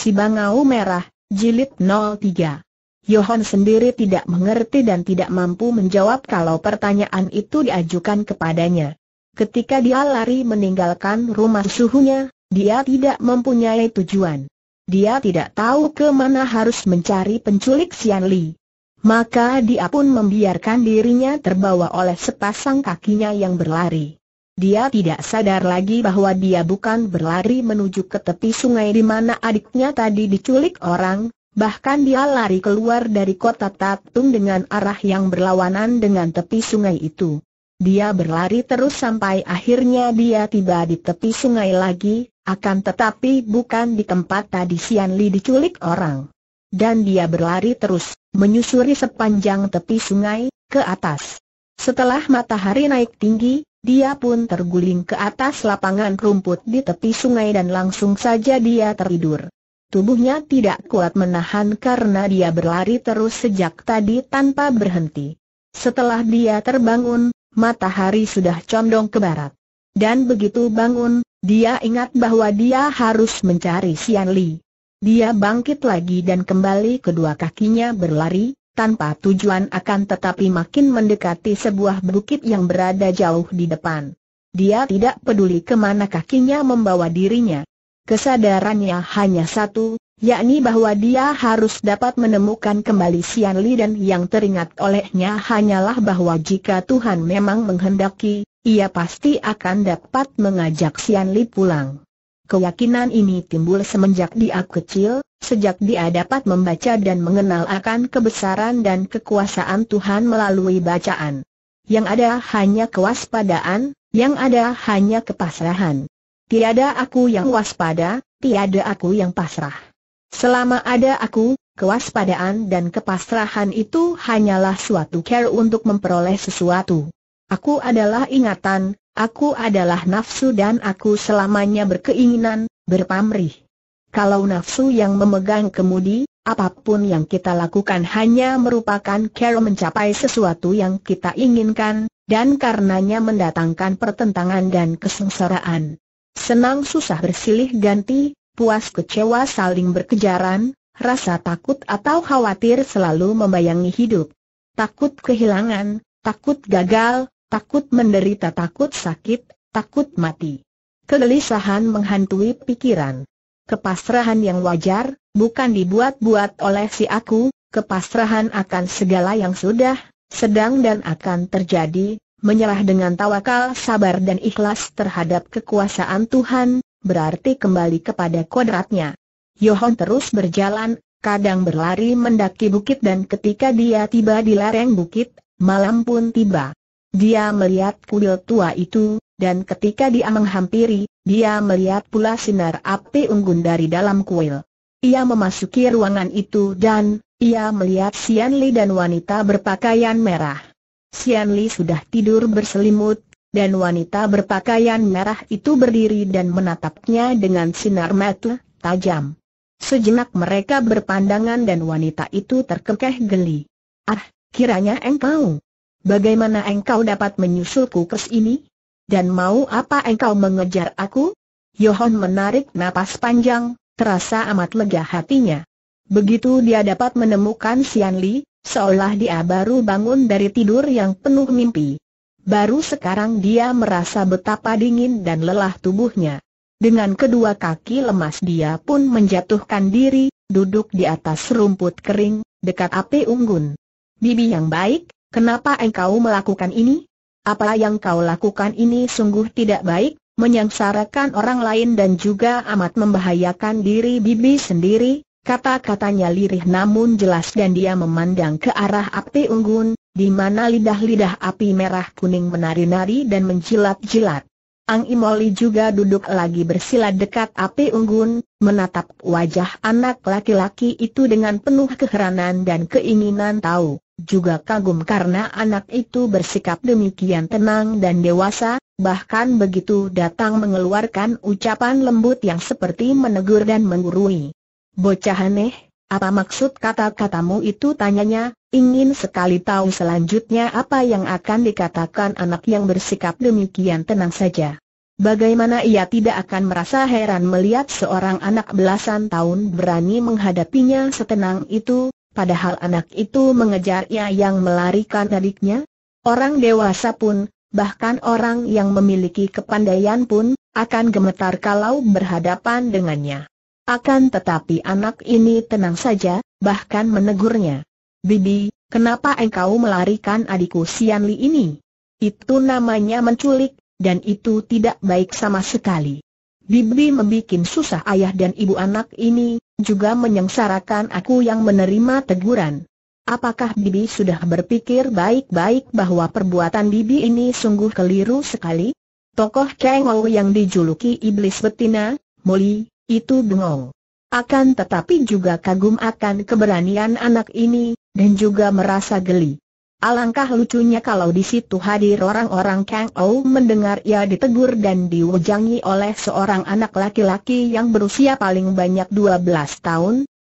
Si Bangau Merah, Jilid 03 Yohan sendiri tidak mengerti dan tidak mampu menjawab kalau pertanyaan itu diajukan kepadanya. Ketika dia lari meninggalkan rumah suhunya, dia tidak mempunyai tujuan. Dia tidak tahu ke mana harus mencari penculik Sian Li. Maka dia pun membiarkan dirinya terbawa oleh sepasang kakinya yang berlari. Dia tidak sadar lagi bahwa dia bukan berlari menuju ke tepi sungai di mana adiknya tadi diculik orang, bahkan dia lari keluar dari kota Tatung dengan arah yang berlawanan dengan tepi sungai itu. Dia berlari terus sampai akhirnya dia tiba di tepi sungai lagi, akan tetapi bukan di tempat tadi Sian Li diculik orang. Dan dia berlari terus, menyusuri sepanjang tepi sungai, ke atas. Setelah matahari naik tinggi, dia pun terguling ke atas lapangan rumput di tepi sungai dan langsung saja dia tertidur. Tubuhnya tidak kuat menahan karena dia berlari terus sejak tadi tanpa berhenti. Setelah dia terbangun, matahari sudah condong ke barat. Dan begitu bangun, dia ingat bahwa dia harus mencari Sian Li. Dia bangkit lagi dan kembali kedua kakinya berlari, tanpa tujuan akan tetapi makin mendekati sebuah bukit yang berada jauh di depan. Dia tidak peduli kemana kakinya membawa dirinya. Kesadarannya hanya satu, yakni bahwa dia harus dapat menemukan kembali Sian Li dan yang teringat olehnya hanyalah bahwa jika Tuhan memang menghendaki, ia pasti akan dapat mengajak Sian Li pulang. Keyakinan ini timbul semenjak dia kecil, sejak dia dapat membaca dan mengenal akan kebesaran dan kekuasaan Tuhan melalui bacaan. Yang ada hanya kewaspadaan, yang ada hanya kepasrahan. Tiada aku yang waspada, tiada aku yang pasrah. Selama ada aku, kewaspadaan dan kepasrahan itu hanyalah suatu care untuk memperoleh sesuatu. Aku adalah ingatan, Aku adalah nafsu dan aku selamanya berkeinginan, berpamrih. Kalau nafsu yang memegang kemudi, apapun yang kita lakukan hanya merupakan cara mencapai sesuatu yang kita inginkan, dan karenanya mendatangkan pertentangan dan kesengsaraan. Senang susah bersilih ganti, puas kecewa saling berkejaran, rasa takut atau khawatir selalu membayangi hidup. Takut kehilangan, takut gagal, takut menderita takut sakit, takut mati. Kegelisahan menghantui pikiran. Kepasrahan yang wajar, bukan dibuat-buat oleh si aku, kepasrahan akan segala yang sudah, sedang dan akan terjadi, menyerah dengan tawakal sabar dan ikhlas terhadap kekuasaan Tuhan, berarti kembali kepada kodratnya. Yohon terus berjalan, kadang berlari mendaki bukit dan ketika dia tiba di lereng bukit, malam pun tiba. Dia melihat kuil tua itu, dan ketika dia menghampiri, dia melihat pula sinar api unggun dari dalam kuil. Ia memasuki ruangan itu dan, ia melihat Sian Li dan wanita berpakaian merah. Sian Li sudah tidur berselimut, dan wanita berpakaian merah itu berdiri dan menatapnya dengan sinar mata tajam. Sejenak mereka berpandangan dan wanita itu terkekeh geli. Ah, kiranya engkau, Bagaimana engkau dapat menyusulku ke sini? Dan mau apa engkau mengejar aku? Yohon menarik napas panjang, terasa amat lega hatinya. Begitu dia dapat menemukan Sian Li, seolah dia baru bangun dari tidur yang penuh mimpi. Baru sekarang dia merasa betapa dingin dan lelah tubuhnya. Dengan kedua kaki lemas dia pun menjatuhkan diri, duduk di atas rumput kering, dekat api unggun. Bibi yang baik, Kenapa engkau melakukan ini? Apa yang kau lakukan ini sungguh tidak baik, menyengsarakan orang lain dan juga amat membahayakan diri bibi sendiri, Kata-katanya lirih namun jelas dan dia memandang ke arah api unggun, di mana lidah-lidah api merah kuning menari-nari dan menjilat-jilat. Ang Imoli juga duduk lagi bersila dekat api unggun, menatap wajah anak laki-laki itu dengan penuh keheranan dan keinginan tahu juga kagum karena anak itu bersikap demikian tenang dan dewasa, bahkan begitu datang mengeluarkan ucapan lembut yang seperti menegur dan menggurui. Bocah aneh, apa maksud kata-katamu itu tanyanya, ingin sekali tahu selanjutnya apa yang akan dikatakan anak yang bersikap demikian tenang saja. Bagaimana ia tidak akan merasa heran melihat seorang anak belasan tahun berani menghadapinya setenang itu, Padahal anak itu mengejar ia yang melarikan adiknya. Orang dewasa pun, bahkan orang yang memiliki kepandaian pun, akan gemetar kalau berhadapan dengannya. Akan tetapi anak ini tenang saja, bahkan menegurnya. Bibi, kenapa engkau melarikan adikku Sianli ini? Itu namanya menculik, dan itu tidak baik sama sekali. Bibi membuat susah ayah dan ibu anak ini, juga menyengsarakan aku yang menerima teguran. Apakah Bibi sudah berpikir baik-baik bahwa perbuatan Bibi ini sungguh keliru sekali? Tokoh Kengou yang dijuluki Iblis Betina, Moli, itu bengong. Akan tetapi juga kagum akan keberanian anak ini, dan juga merasa geli. Alangkah lucunya kalau di situ hadir orang-orang Kang Ou mendengar ia ditegur dan diwejangi oleh seorang anak laki-laki yang berusia paling banyak 12 tahun.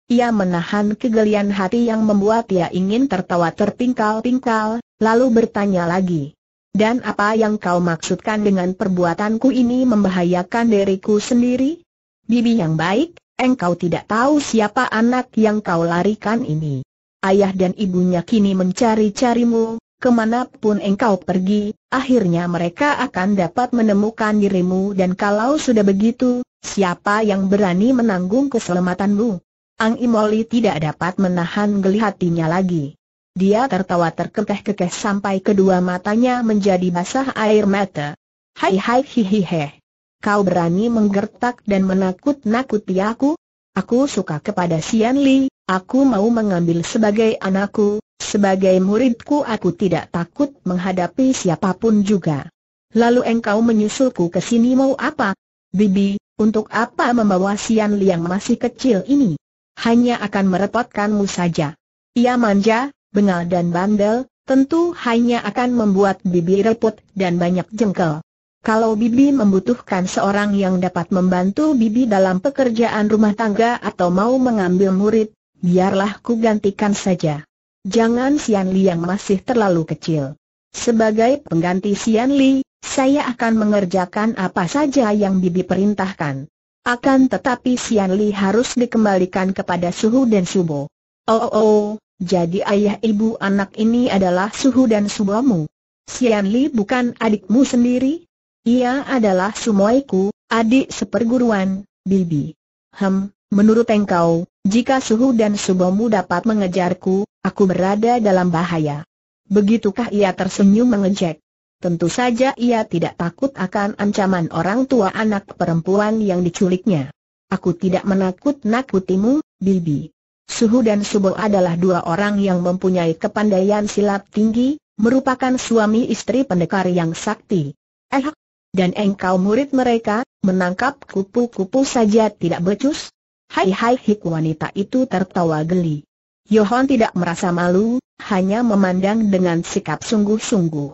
Ia menahan kegelian hati yang membuat ia ingin tertawa terpingkal-pingkal, lalu bertanya lagi. Dan apa yang kau maksudkan dengan perbuatanku ini membahayakan diriku sendiri? Bibi yang baik, engkau tidak tahu siapa anak yang kau larikan ini ayah dan ibunya kini mencari-carimu, kemanapun engkau pergi, akhirnya mereka akan dapat menemukan dirimu dan kalau sudah begitu, siapa yang berani menanggung keselamatanmu? Ang Imoli tidak dapat menahan geli hatinya lagi. Dia tertawa terkekeh-kekeh sampai kedua matanya menjadi basah air mata. Hai hai hihihe. Kau berani menggertak dan menakut-nakuti aku? Aku suka kepada Sian Li, Aku mau mengambil sebagai anakku, sebagai muridku aku tidak takut menghadapi siapapun juga. Lalu engkau menyusulku ke sini mau apa? Bibi, untuk apa membawa Sian Liang masih kecil ini? Hanya akan merepotkanmu saja. Ia manja, bengal dan bandel, tentu hanya akan membuat Bibi repot dan banyak jengkel. Kalau Bibi membutuhkan seorang yang dapat membantu Bibi dalam pekerjaan rumah tangga atau mau mengambil murid, biarlah ku gantikan saja. Jangan Sian Li yang masih terlalu kecil. Sebagai pengganti Sian Li, saya akan mengerjakan apa saja yang Bibi perintahkan. Akan tetapi Sian Li harus dikembalikan kepada Suhu dan Subo. Oh, oh, oh jadi ayah ibu anak ini adalah Suhu dan Subomu. Sian Li bukan adikmu sendiri? Ia adalah sumoiku, adik seperguruan, Bibi. Hem, Menurut engkau, jika suhu dan subomu dapat mengejarku, aku berada dalam bahaya. Begitukah ia tersenyum mengejek? Tentu saja ia tidak takut akan ancaman orang tua anak perempuan yang diculiknya. Aku tidak menakut-nakutimu, Bibi. Suhu dan Subo adalah dua orang yang mempunyai kepandaian silat tinggi, merupakan suami istri pendekar yang sakti. Eh, dan engkau murid mereka, menangkap kupu-kupu saja tidak becus? Hai hai hik wanita itu tertawa geli. Yohon tidak merasa malu, hanya memandang dengan sikap sungguh-sungguh.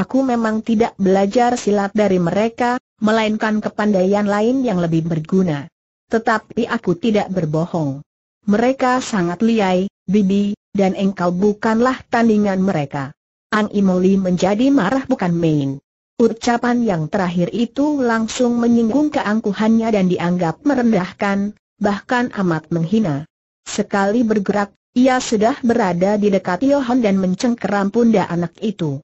Aku memang tidak belajar silat dari mereka, melainkan kepandaian lain yang lebih berguna. Tetapi aku tidak berbohong. Mereka sangat liai, Bibi, dan engkau bukanlah tandingan mereka. Ang Imoli menjadi marah bukan main. Ucapan yang terakhir itu langsung menyinggung keangkuhannya dan dianggap merendahkan, bahkan amat menghina. Sekali bergerak, ia sudah berada di dekat Yohan dan mencengkeram pundak anak itu.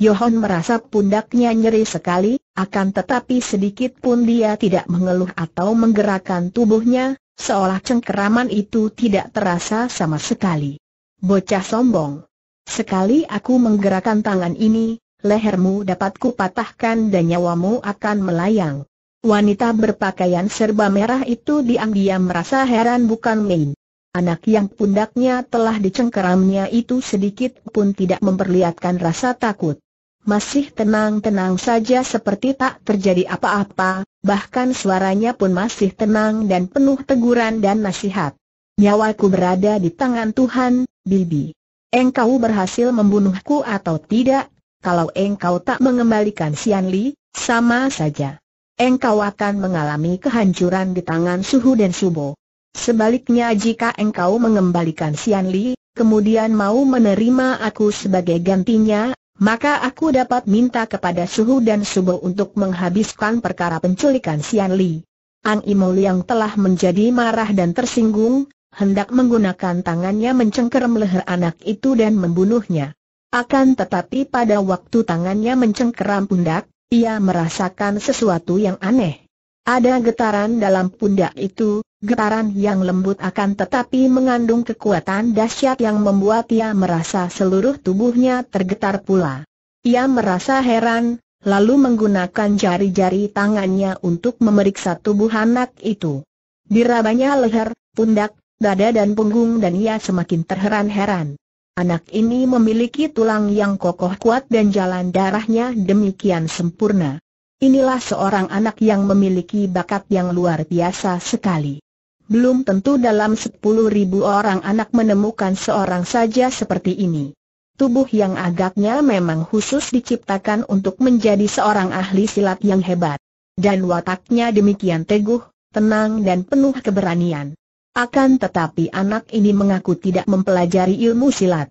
Yohan merasa pundaknya nyeri sekali, akan tetapi sedikit pun dia tidak mengeluh atau menggerakkan tubuhnya, seolah cengkeraman itu tidak terasa sama sekali. Bocah sombong. Sekali aku menggerakkan tangan ini, lehermu dapat kupatahkan dan nyawamu akan melayang. Wanita berpakaian serba merah itu diam-diam merasa heran bukan main. Anak yang pundaknya telah dicengkeramnya itu sedikit pun tidak memperlihatkan rasa takut. Masih tenang-tenang saja seperti tak terjadi apa-apa, bahkan suaranya pun masih tenang dan penuh teguran dan nasihat. Nyawaku berada di tangan Tuhan, Bibi. Engkau berhasil membunuhku atau tidak, kalau engkau tak mengembalikan Sian Li, sama saja engkau akan mengalami kehancuran di tangan Suhu dan Subo. Sebaliknya jika engkau mengembalikan Sian Li, kemudian mau menerima aku sebagai gantinya, maka aku dapat minta kepada Suhu dan Subo untuk menghabiskan perkara penculikan Sian Li. Ang Imol yang telah menjadi marah dan tersinggung, hendak menggunakan tangannya mencengkeram leher anak itu dan membunuhnya. Akan tetapi pada waktu tangannya mencengkeram pundak, ia merasakan sesuatu yang aneh. Ada getaran dalam pundak itu, getaran yang lembut akan tetapi mengandung kekuatan dahsyat yang membuat ia merasa seluruh tubuhnya tergetar pula. Ia merasa heran, lalu menggunakan jari-jari tangannya untuk memeriksa tubuh anak itu. Dirabanya leher, pundak, dada dan punggung dan ia semakin terheran-heran. Anak ini memiliki tulang yang kokoh kuat dan jalan darahnya demikian sempurna. Inilah seorang anak yang memiliki bakat yang luar biasa sekali. Belum tentu dalam sepuluh ribu orang anak menemukan seorang saja seperti ini. Tubuh yang agaknya memang khusus diciptakan untuk menjadi seorang ahli silat yang hebat. Dan wataknya demikian teguh, tenang dan penuh keberanian. Akan tetapi anak ini mengaku tidak mempelajari ilmu silat.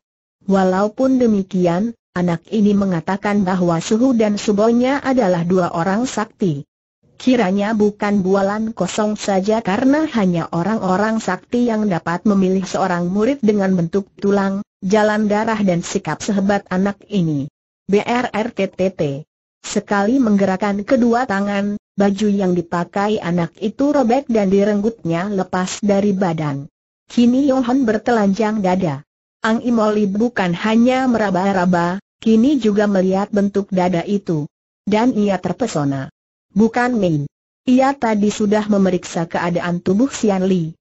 Walaupun demikian, anak ini mengatakan bahwa Suhu dan Subonya adalah dua orang sakti. Kiranya bukan bualan kosong saja karena hanya orang-orang sakti yang dapat memilih seorang murid dengan bentuk tulang, jalan darah dan sikap sehebat anak ini. BRRTTT Sekali menggerakkan kedua tangan, baju yang dipakai anak itu robek dan direnggutnya lepas dari badan. Kini Yohan bertelanjang dada. Ang Imoli bukan hanya meraba-raba, kini juga melihat bentuk dada itu. Dan ia terpesona. Bukan main. Ia tadi sudah memeriksa keadaan tubuh Sian Li.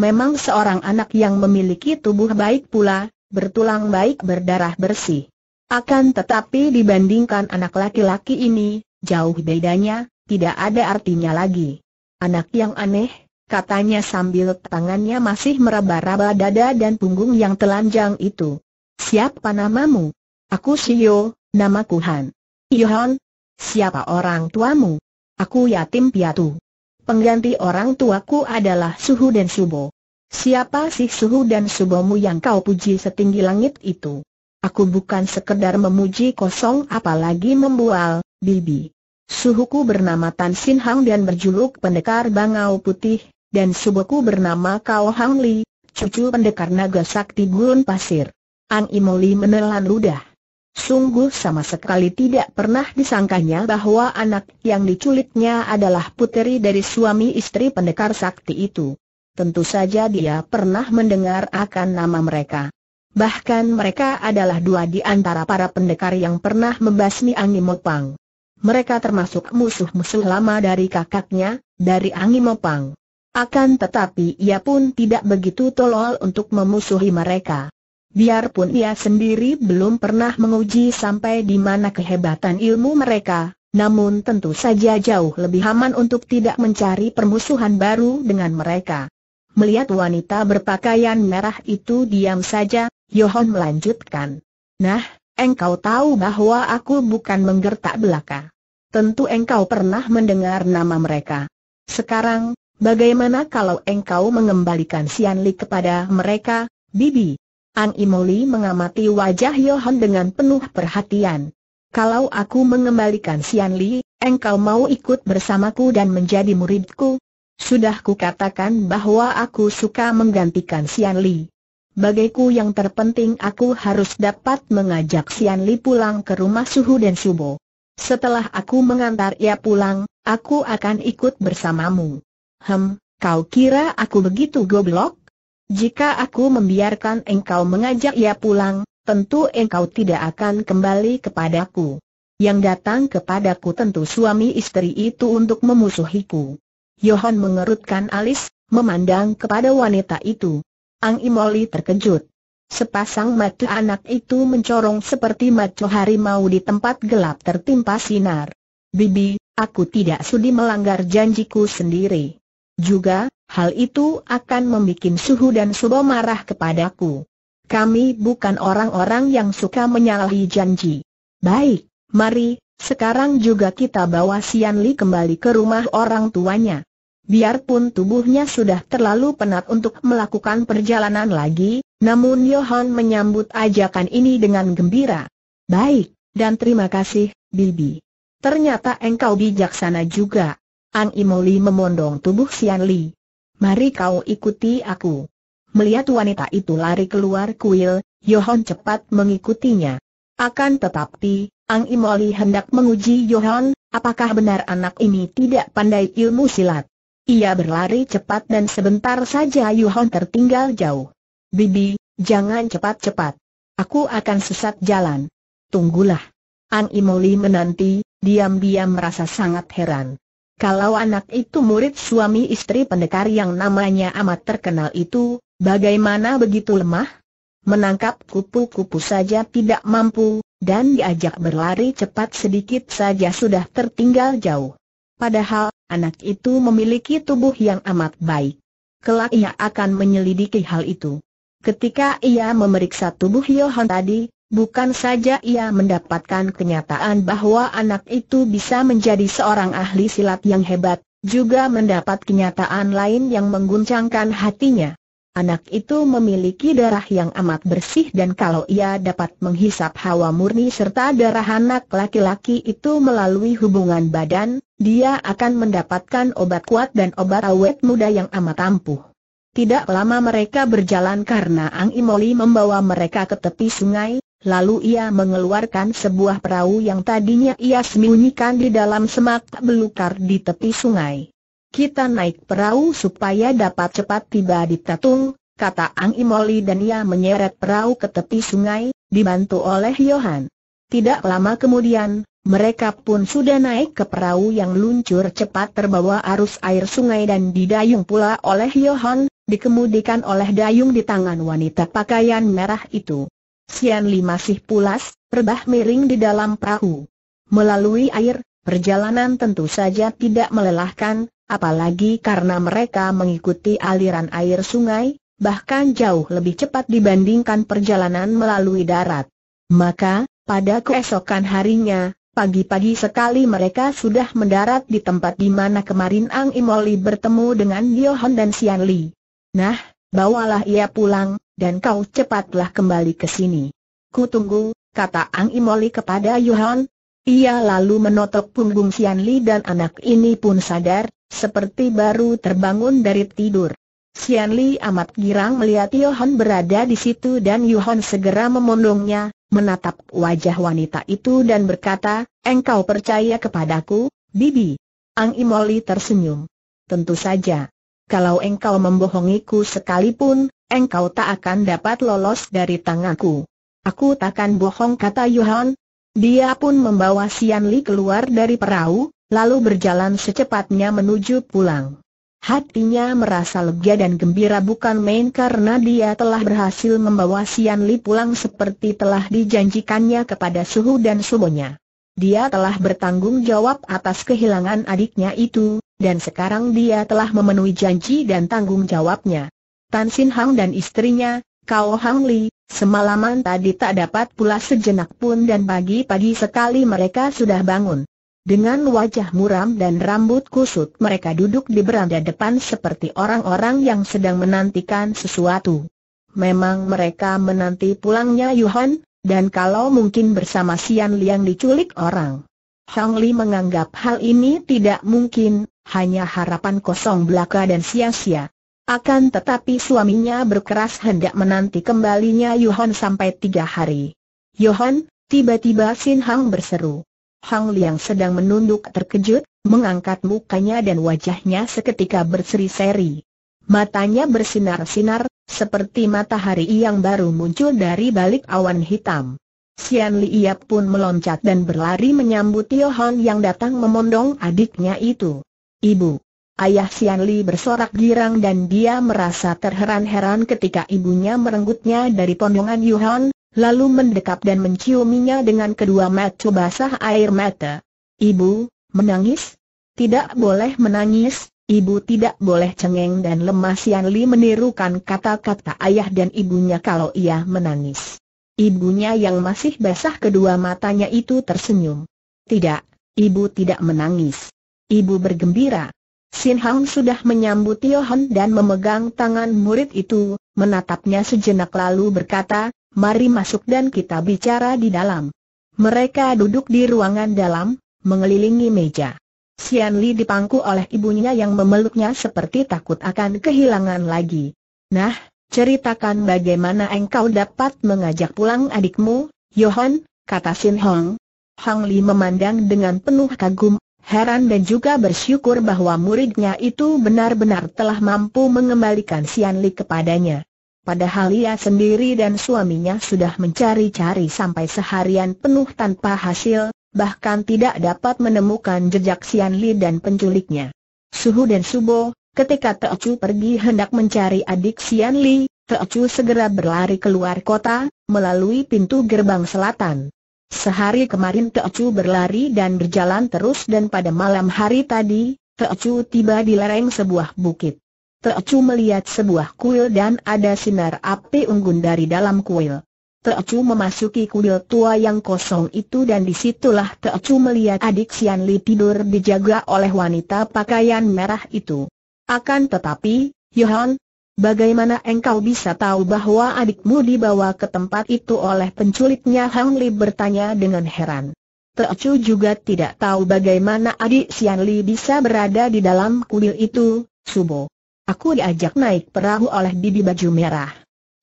Memang seorang anak yang memiliki tubuh baik pula, bertulang baik berdarah bersih. Akan tetapi dibandingkan anak laki-laki ini, jauh bedanya, tidak ada artinya lagi. Anak yang aneh, katanya sambil tangannya masih meraba-raba dada dan punggung yang telanjang itu. Siapa namamu? Aku Sio, namaku Han. Yohan, siapa orang tuamu? Aku yatim piatu. Pengganti orang tuaku adalah Suhu dan Subo. Siapa sih Suhu dan Subomu yang kau puji setinggi langit itu? Aku bukan sekedar memuji kosong apalagi membual, Bibi. Suhuku bernama Tan Sin Hang dan berjuluk pendekar Bangau Putih, dan subuku bernama Kao Hang Li, cucu pendekar naga sakti gurun pasir. Ang Imoli menelan ludah. Sungguh sama sekali tidak pernah disangkanya bahwa anak yang diculiknya adalah puteri dari suami istri pendekar sakti itu. Tentu saja dia pernah mendengar akan nama mereka. Bahkan mereka adalah dua di antara para pendekar yang pernah membasmi Angin Imopang mereka termasuk musuh-musuh lama dari kakaknya, dari Angi Mopang. Akan tetapi ia pun tidak begitu tolol untuk memusuhi mereka. Biarpun ia sendiri belum pernah menguji sampai di mana kehebatan ilmu mereka, namun tentu saja jauh lebih aman untuk tidak mencari permusuhan baru dengan mereka. Melihat wanita berpakaian merah itu diam saja, Yohon melanjutkan. Nah, engkau tahu bahwa aku bukan menggertak belaka. Tentu engkau pernah mendengar nama mereka. Sekarang, bagaimana kalau engkau mengembalikan Sian Li kepada mereka, Bibi? Ang Imoli mengamati wajah Yohan dengan penuh perhatian. Kalau aku mengembalikan Sian Li, engkau mau ikut bersamaku dan menjadi muridku? Sudah kukatakan bahwa aku suka menggantikan Sian Li. Bagiku yang terpenting aku harus dapat mengajak Sian Li pulang ke rumah Suhu dan Subo. Setelah aku mengantar ia pulang, aku akan ikut bersamamu. Hem, kau kira aku begitu goblok? Jika aku membiarkan engkau mengajak ia pulang, tentu engkau tidak akan kembali kepadaku. Yang datang kepadaku tentu suami istri itu untuk memusuhiku. Yohan mengerutkan alis, memandang kepada wanita itu. Ang Imoli terkejut. Sepasang mata anak itu mencorong seperti mata harimau di tempat gelap tertimpa sinar. Bibi, aku tidak sudi melanggar janjiku sendiri. Juga, hal itu akan membuat Suhu dan Subo marah kepadaku. Kami bukan orang-orang yang suka menyalahi janji. Baik, mari, sekarang juga kita bawa Sian Li kembali ke rumah orang tuanya. Biarpun tubuhnya sudah terlalu penat untuk melakukan perjalanan lagi, namun Johan menyambut ajakan ini dengan gembira. Baik, dan terima kasih, Bibi. Ternyata engkau bijaksana juga. Ang Imoli memondong tubuh Sian Li. Mari kau ikuti aku. Melihat wanita itu lari keluar kuil, Johan cepat mengikutinya. Akan tetapi, Ang Imoli hendak menguji Johan, apakah benar anak ini tidak pandai ilmu silat. Ia berlari cepat dan sebentar saja Yuhon tertinggal jauh. Bibi, jangan cepat-cepat. Aku akan sesat jalan. Tunggulah. An Imoli menanti, diam-diam merasa sangat heran. Kalau anak itu murid suami istri pendekar yang namanya amat terkenal itu, bagaimana begitu lemah? Menangkap kupu-kupu saja tidak mampu, dan diajak berlari cepat sedikit saja sudah tertinggal jauh. Padahal, anak itu memiliki tubuh yang amat baik. Kelak ia akan menyelidiki hal itu. Ketika ia memeriksa tubuh Yohan tadi, bukan saja ia mendapatkan kenyataan bahwa anak itu bisa menjadi seorang ahli silat yang hebat, juga mendapat kenyataan lain yang mengguncangkan hatinya. Anak itu memiliki darah yang amat bersih dan kalau ia dapat menghisap hawa murni serta darah anak laki-laki itu melalui hubungan badan, dia akan mendapatkan obat kuat dan obat awet muda yang amat ampuh. Tidak lama mereka berjalan karena Ang Imoli membawa mereka ke tepi sungai, lalu ia mengeluarkan sebuah perahu yang tadinya ia sembunyikan di dalam semak belukar di tepi sungai. Kita naik perahu supaya dapat cepat tiba di Tatung, kata Ang Imoli dan ia menyeret perahu ke tepi sungai, dibantu oleh Yohan. Tidak lama kemudian, mereka pun sudah naik ke perahu yang luncur cepat terbawa arus air sungai dan didayung pula oleh Yohan, dikemudikan oleh dayung di tangan wanita pakaian merah itu. Sian Li masih pulas, rebah miring di dalam perahu. Melalui air, perjalanan tentu saja tidak melelahkan, apalagi karena mereka mengikuti aliran air sungai, bahkan jauh lebih cepat dibandingkan perjalanan melalui darat. Maka, pada keesokan harinya, pagi-pagi sekali mereka sudah mendarat di tempat di mana kemarin Ang Imoli bertemu dengan Yohan dan Sian Li. Nah, bawalah ia pulang, dan kau cepatlah kembali ke sini. Ku tunggu, kata Ang Imoli kepada Yohan, ia lalu menotok punggung Sian Li dan anak ini pun sadar, seperti baru terbangun dari tidur. Sian Li amat girang melihat Yohan berada di situ dan Yohan segera memondongnya, menatap wajah wanita itu dan berkata, Engkau percaya kepadaku, Bibi? Ang Imoli tersenyum. Tentu saja. Kalau engkau membohongiku sekalipun, engkau tak akan dapat lolos dari tanganku. Aku takkan bohong kata Yohan, dia pun membawa Sian Li keluar dari perahu, lalu berjalan secepatnya menuju pulang. Hatinya merasa lega dan gembira bukan main karena dia telah berhasil membawa Sian Li pulang seperti telah dijanjikannya kepada Suhu dan Sumonya. Dia telah bertanggung jawab atas kehilangan adiknya itu, dan sekarang dia telah memenuhi janji dan tanggung jawabnya. Tan Sin Hang dan istrinya, Kau Hang Li, semalaman tadi tak dapat pula sejenak pun dan pagi-pagi sekali mereka sudah bangun. Dengan wajah muram dan rambut kusut mereka duduk di beranda depan seperti orang-orang yang sedang menantikan sesuatu. Memang mereka menanti pulangnya Yuhan, dan kalau mungkin bersama Sian Liang diculik orang. Hang Li menganggap hal ini tidak mungkin, hanya harapan kosong belaka dan sia-sia. Akan tetapi suaminya berkeras hendak menanti kembalinya Yohan sampai tiga hari. Yohan, tiba-tiba Sin Hang berseru. Hang Liang sedang menunduk terkejut, mengangkat mukanya dan wajahnya seketika berseri-seri. Matanya bersinar-sinar, seperti matahari yang baru muncul dari balik awan hitam. Sian Li Yap pun meloncat dan berlari menyambut Yohan yang datang memondong adiknya itu. Ibu, Ayah Sian Li bersorak girang dan dia merasa terheran-heran ketika ibunya merenggutnya dari pondongan Yuhan, lalu mendekap dan menciuminya dengan kedua mata basah air mata. Ibu, menangis? Tidak boleh menangis, ibu tidak boleh cengeng dan lemah Sian Li menirukan kata-kata ayah dan ibunya kalau ia menangis. Ibunya yang masih basah kedua matanya itu tersenyum. Tidak, ibu tidak menangis. Ibu bergembira. Sin Hang sudah menyambut Tio Han dan memegang tangan murid itu, menatapnya sejenak lalu berkata, mari masuk dan kita bicara di dalam. Mereka duduk di ruangan dalam, mengelilingi meja. Sian Li dipangku oleh ibunya yang memeluknya seperti takut akan kehilangan lagi. Nah, ceritakan bagaimana engkau dapat mengajak pulang adikmu, Yohan, kata Sin Hong. Hang Li memandang dengan penuh kagum, heran dan juga bersyukur bahwa muridnya itu benar-benar telah mampu mengembalikan Sian kepadanya. Padahal ia sendiri dan suaminya sudah mencari-cari sampai seharian penuh tanpa hasil, bahkan tidak dapat menemukan jejak Sian dan penculiknya. Suhu dan Subo, ketika Teocu pergi hendak mencari adik Sian Li, Teocu segera berlari keluar kota, melalui pintu gerbang selatan. Sehari kemarin Teocu berlari dan berjalan terus dan pada malam hari tadi, Teocu tiba di lereng sebuah bukit. Teocu melihat sebuah kuil dan ada sinar api unggun dari dalam kuil. Teocu memasuki kuil tua yang kosong itu dan disitulah Teocu melihat adik Sian Li tidur dijaga oleh wanita pakaian merah itu. Akan tetapi, Yohan, Bagaimana engkau bisa tahu bahwa adikmu dibawa ke tempat itu oleh penculiknya Hang Li bertanya dengan heran. Tercu juga tidak tahu bagaimana adik Sian Li bisa berada di dalam kuil itu, Subo. Aku diajak naik perahu oleh bibi baju merah.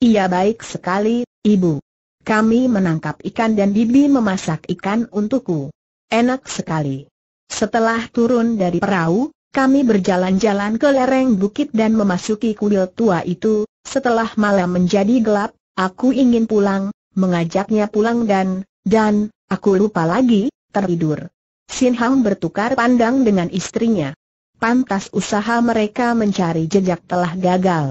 Ia baik sekali, ibu. Kami menangkap ikan dan bibi memasak ikan untukku. Enak sekali. Setelah turun dari perahu, kami berjalan-jalan ke lereng bukit dan memasuki kuil tua itu, setelah malam menjadi gelap, aku ingin pulang, mengajaknya pulang dan, dan, aku lupa lagi, tertidur. Sin Hang bertukar pandang dengan istrinya. Pantas usaha mereka mencari jejak telah gagal.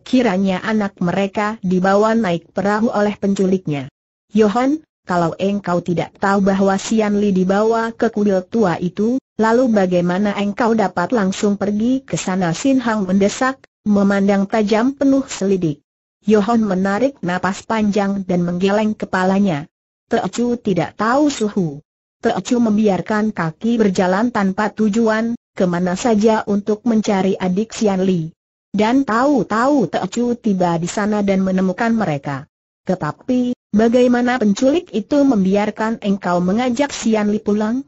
Kiranya anak mereka dibawa naik perahu oleh penculiknya. Yohan, kalau engkau tidak tahu bahwa Sian Li dibawa ke kuil tua itu, Lalu bagaimana engkau dapat langsung pergi ke sana Sin Hang mendesak, memandang tajam penuh selidik. Yohon menarik napas panjang dan menggeleng kepalanya. Teocu tidak tahu suhu. Teocu membiarkan kaki berjalan tanpa tujuan, kemana saja untuk mencari adik Sian Li. Dan tahu-tahu Teocu tiba di sana dan menemukan mereka. Tetapi, bagaimana penculik itu membiarkan engkau mengajak Sian Li pulang?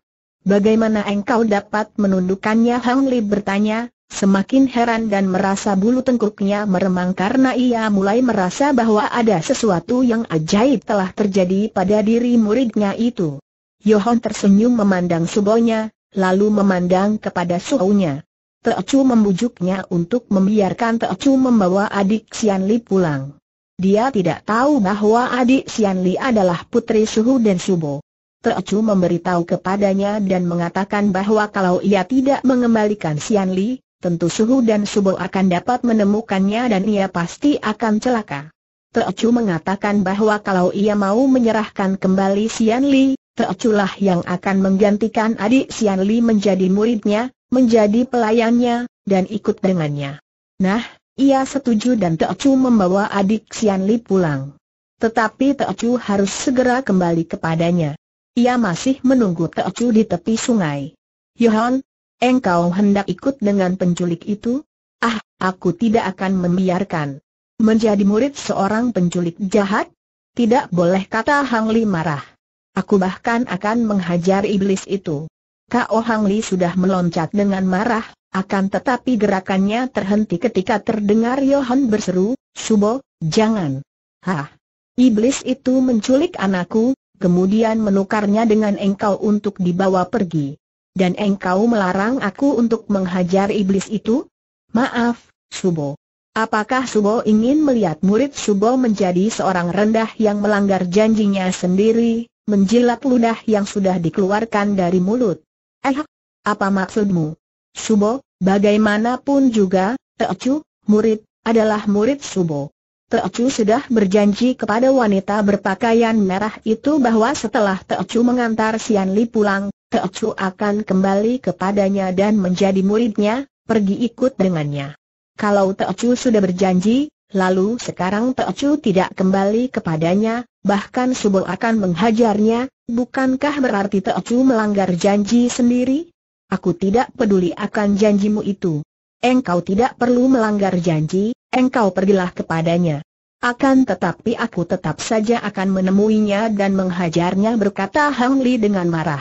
Bagaimana engkau dapat menundukkannya Hang Li bertanya, semakin heran dan merasa bulu tengkuknya meremang karena ia mulai merasa bahwa ada sesuatu yang ajaib telah terjadi pada diri muridnya itu. Yohon tersenyum memandang subonya, lalu memandang kepada suhunya. Teocu membujuknya untuk membiarkan Teocu membawa adik Sian Li pulang. Dia tidak tahu bahwa adik Sian Li adalah putri Suhu dan Subo. Teochu memberitahu kepadanya dan mengatakan bahwa kalau ia tidak mengembalikan Sian Li, tentu Suhu dan Subo akan dapat menemukannya dan ia pasti akan celaka. Teochu mengatakan bahwa kalau ia mau menyerahkan kembali Sian Li, Teochu lah yang akan menggantikan adik Sian Li menjadi muridnya, menjadi pelayannya, dan ikut dengannya. Nah, ia setuju dan Teochu membawa adik Sian Li pulang. Tetapi Teochu harus segera kembali kepadanya. Ia masih menunggu Teocu di tepi sungai. Yohan, engkau hendak ikut dengan penculik itu? Ah, aku tidak akan membiarkan. Menjadi murid seorang penculik jahat? Tidak boleh kata Hang Li marah. Aku bahkan akan menghajar iblis itu. Oh Hang Li sudah meloncat dengan marah, akan tetapi gerakannya terhenti ketika terdengar Yohan berseru, Subo, jangan. Hah! Iblis itu menculik anakku, kemudian menukarnya dengan engkau untuk dibawa pergi. Dan engkau melarang aku untuk menghajar iblis itu? Maaf, Subo. Apakah Subo ingin melihat murid Subo menjadi seorang rendah yang melanggar janjinya sendiri, menjilat ludah yang sudah dikeluarkan dari mulut? Eh, apa maksudmu? Subo, bagaimanapun juga, Teocu, murid, adalah murid Subo. Teocu sudah berjanji kepada wanita berpakaian merah itu bahwa setelah Teocu mengantar Sian Li pulang, Teocu akan kembali kepadanya dan menjadi muridnya, pergi ikut dengannya. Kalau Teocu sudah berjanji, lalu sekarang Teocu tidak kembali kepadanya, bahkan subuh akan menghajarnya, bukankah berarti Teocu melanggar janji sendiri? Aku tidak peduli akan janjimu itu. Engkau tidak perlu melanggar janji, engkau pergilah kepadanya. Akan tetapi aku tetap saja akan menemuinya dan menghajarnya berkata Hang Li dengan marah.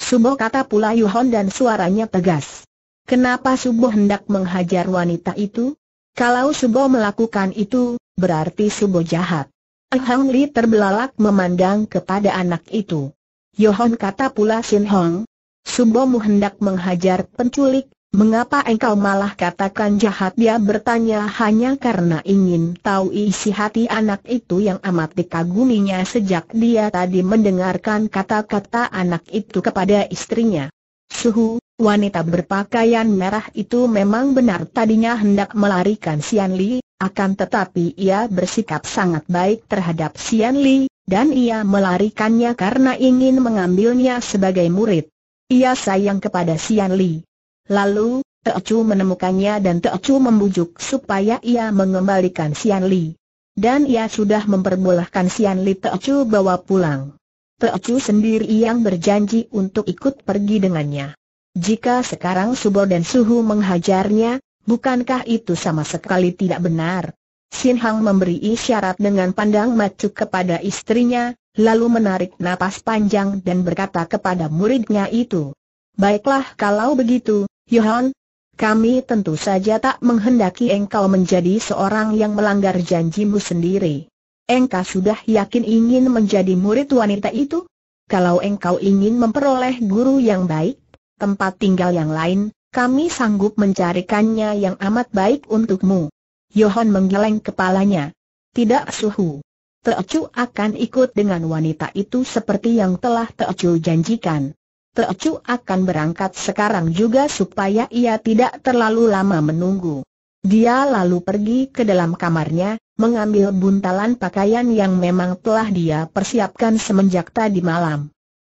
Subo kata pula Yuhon dan suaranya tegas. Kenapa Subo hendak menghajar wanita itu? Kalau Subo melakukan itu, berarti Subo jahat. Hang Li terbelalak memandang kepada anak itu. Yohon kata pula Sin Hong, Subomu hendak menghajar penculik, Mengapa engkau malah katakan jahat dia bertanya hanya karena ingin tahu isi hati anak itu yang amat dikaguminya sejak dia tadi mendengarkan kata-kata anak itu kepada istrinya. Suhu, wanita berpakaian merah itu memang benar tadinya hendak melarikan Sian Li, akan tetapi ia bersikap sangat baik terhadap Sian Li, dan ia melarikannya karena ingin mengambilnya sebagai murid. Ia sayang kepada Sian Li. Lalu, Teocu menemukannya dan Teocu membujuk supaya ia mengembalikan Sian Li. Dan ia sudah memperbolehkan Sian Li Teocu bawa pulang. Teocu sendiri yang berjanji untuk ikut pergi dengannya. Jika sekarang Subo dan Suhu menghajarnya, bukankah itu sama sekali tidak benar? Sin Hang memberi isyarat dengan pandang macu kepada istrinya, lalu menarik napas panjang dan berkata kepada muridnya itu. Baiklah kalau begitu, Yohan, kami tentu saja tak menghendaki engkau menjadi seorang yang melanggar janjimu sendiri. Engkau sudah yakin ingin menjadi murid wanita itu? Kalau engkau ingin memperoleh guru yang baik, tempat tinggal yang lain, kami sanggup mencarikannya yang amat baik untukmu. Yohan menggeleng kepalanya. Tidak suhu. Teocu akan ikut dengan wanita itu seperti yang telah Teocu janjikan. Teocu akan berangkat sekarang juga supaya ia tidak terlalu lama menunggu. Dia lalu pergi ke dalam kamarnya, mengambil buntalan pakaian yang memang telah dia persiapkan semenjak tadi malam.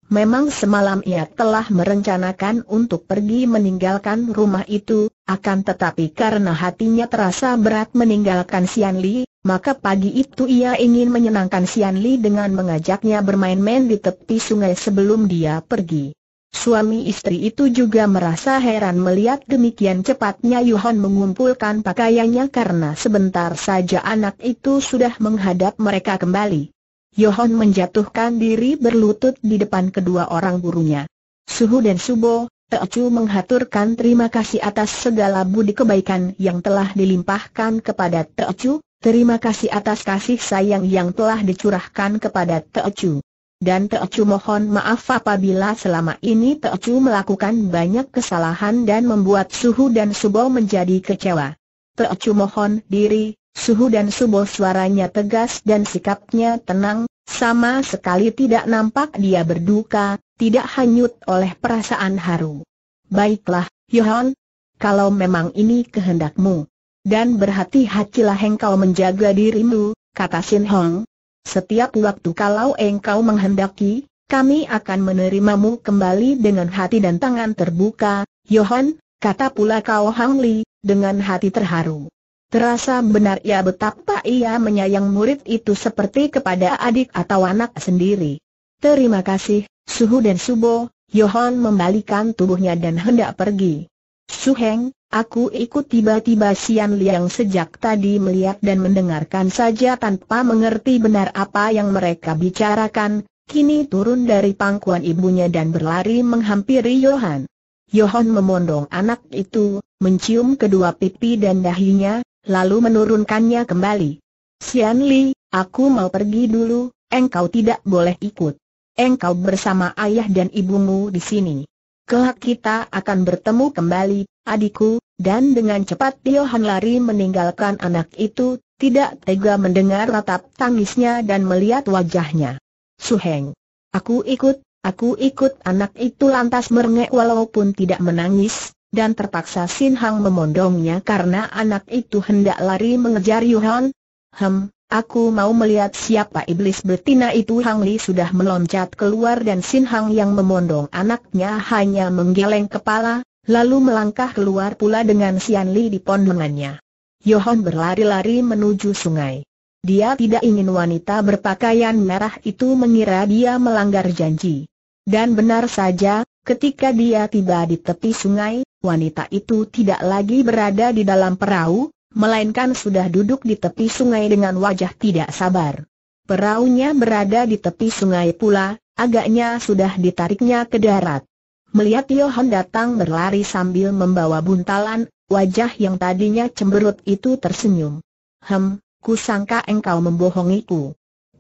Memang semalam ia telah merencanakan untuk pergi meninggalkan rumah itu, akan tetapi karena hatinya terasa berat meninggalkan Sian Li, maka pagi itu ia ingin menyenangkan Sian Li dengan mengajaknya bermain-main di tepi sungai sebelum dia pergi. Suami istri itu juga merasa heran melihat demikian cepatnya Yuhan mengumpulkan pakaiannya karena sebentar saja anak itu sudah menghadap mereka kembali. Yohon menjatuhkan diri berlutut di depan kedua orang gurunya. Suhu dan Subo, Teocu menghaturkan terima kasih atas segala budi kebaikan yang telah dilimpahkan kepada Teocu, terima kasih atas kasih sayang yang telah dicurahkan kepada Teocu dan Teocu mohon maaf apabila selama ini Teocu melakukan banyak kesalahan dan membuat Suhu dan Subo menjadi kecewa. Teocu mohon diri, Suhu dan Subo suaranya tegas dan sikapnya tenang, sama sekali tidak nampak dia berduka, tidak hanyut oleh perasaan haru. Baiklah, Yohan, kalau memang ini kehendakmu, dan berhati-hatilah engkau menjaga dirimu, kata Sin Hong, setiap waktu kalau engkau menghendaki, kami akan menerimamu kembali dengan hati dan tangan terbuka, Yohan, kata pula kau Hang Li, dengan hati terharu. Terasa benar ya betapa ia menyayang murid itu seperti kepada adik atau anak sendiri. Terima kasih, Suhu dan Subo, Yohan membalikan tubuhnya dan hendak pergi. Suheng, aku ikut tiba-tiba Sian Liang sejak tadi melihat dan mendengarkan saja tanpa mengerti benar apa yang mereka bicarakan, kini turun dari pangkuan ibunya dan berlari menghampiri Yohan. Yohan memondong anak itu, mencium kedua pipi dan dahinya, lalu menurunkannya kembali. Sian Li, aku mau pergi dulu, engkau tidak boleh ikut. Engkau bersama ayah dan ibumu di sini. Kelak kita akan bertemu kembali, adikku, dan dengan cepat Yohan lari meninggalkan anak itu, tidak tega mendengar ratap tangisnya dan melihat wajahnya. Suheng. Aku ikut, aku ikut anak itu lantas merengek walaupun tidak menangis, dan terpaksa Sin Hang memondongnya karena anak itu hendak lari mengejar Yohan. Hem, Aku mau melihat siapa iblis betina itu Hang Li sudah meloncat keluar dan Sin Hang yang memondong anaknya hanya menggeleng kepala, lalu melangkah keluar pula dengan Sian Li di pondongannya. Yohon berlari-lari menuju sungai. Dia tidak ingin wanita berpakaian merah itu mengira dia melanggar janji. Dan benar saja, ketika dia tiba di tepi sungai, wanita itu tidak lagi berada di dalam perahu, melainkan sudah duduk di tepi sungai dengan wajah tidak sabar. Perahunya berada di tepi sungai pula, agaknya sudah ditariknya ke darat. Melihat Yohan datang berlari sambil membawa buntalan, wajah yang tadinya cemberut itu tersenyum. Hem, kusangka engkau membohongiku.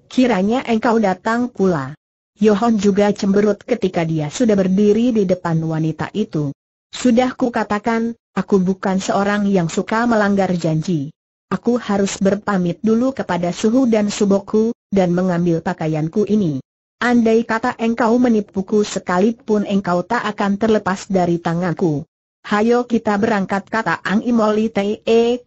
Kiranya engkau datang pula. Yohan juga cemberut ketika dia sudah berdiri di depan wanita itu. Sudah kukatakan, aku bukan seorang yang suka melanggar janji. Aku harus berpamit dulu kepada suhu dan suboku, dan mengambil pakaianku ini. Andai kata engkau menipuku sekalipun engkau tak akan terlepas dari tanganku. Hayo kita berangkat kata Ang Imoli Tei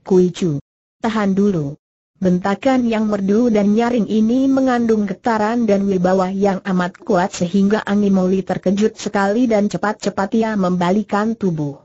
Kui Chu. Tahan dulu. Bentakan yang merdu dan nyaring ini mengandung getaran dan wibawa yang amat kuat sehingga Angimoli terkejut sekali dan cepat-cepat ia membalikan tubuh.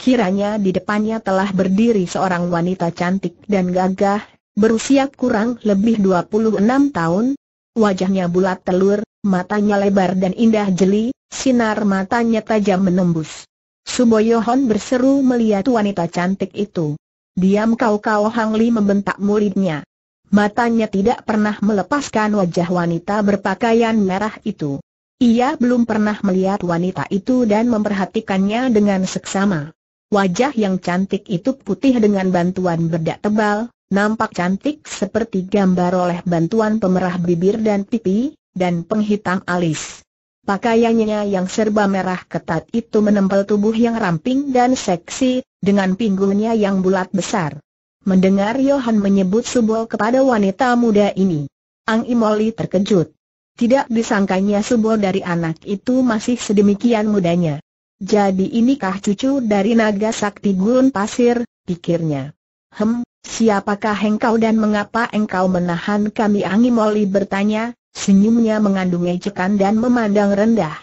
Kiranya di depannya telah berdiri seorang wanita cantik dan gagah, berusia kurang lebih 26 tahun, wajahnya bulat telur, matanya lebar dan indah jeli, sinar matanya tajam menembus. Suboyohon berseru melihat wanita cantik itu. Diam kau kau Hang Li membentak muridnya. Matanya tidak pernah melepaskan wajah wanita berpakaian merah itu. Ia belum pernah melihat wanita itu dan memperhatikannya dengan seksama. Wajah yang cantik itu putih dengan bantuan bedak tebal, nampak cantik seperti gambar oleh bantuan pemerah bibir dan pipi, dan penghitam alis. Pakaiannya yang serba merah ketat itu menempel tubuh yang ramping dan seksi, dengan pinggulnya yang bulat besar. Mendengar Johan menyebut Subol kepada wanita muda ini, Ang Imoli terkejut. Tidak disangkanya Subol dari anak itu masih sedemikian mudanya. Jadi inikah cucu dari naga sakti gurun pasir, pikirnya. Hem, siapakah engkau dan mengapa engkau menahan kami Ang Imoli bertanya, Senyumnya mengandung ejekan dan memandang rendah.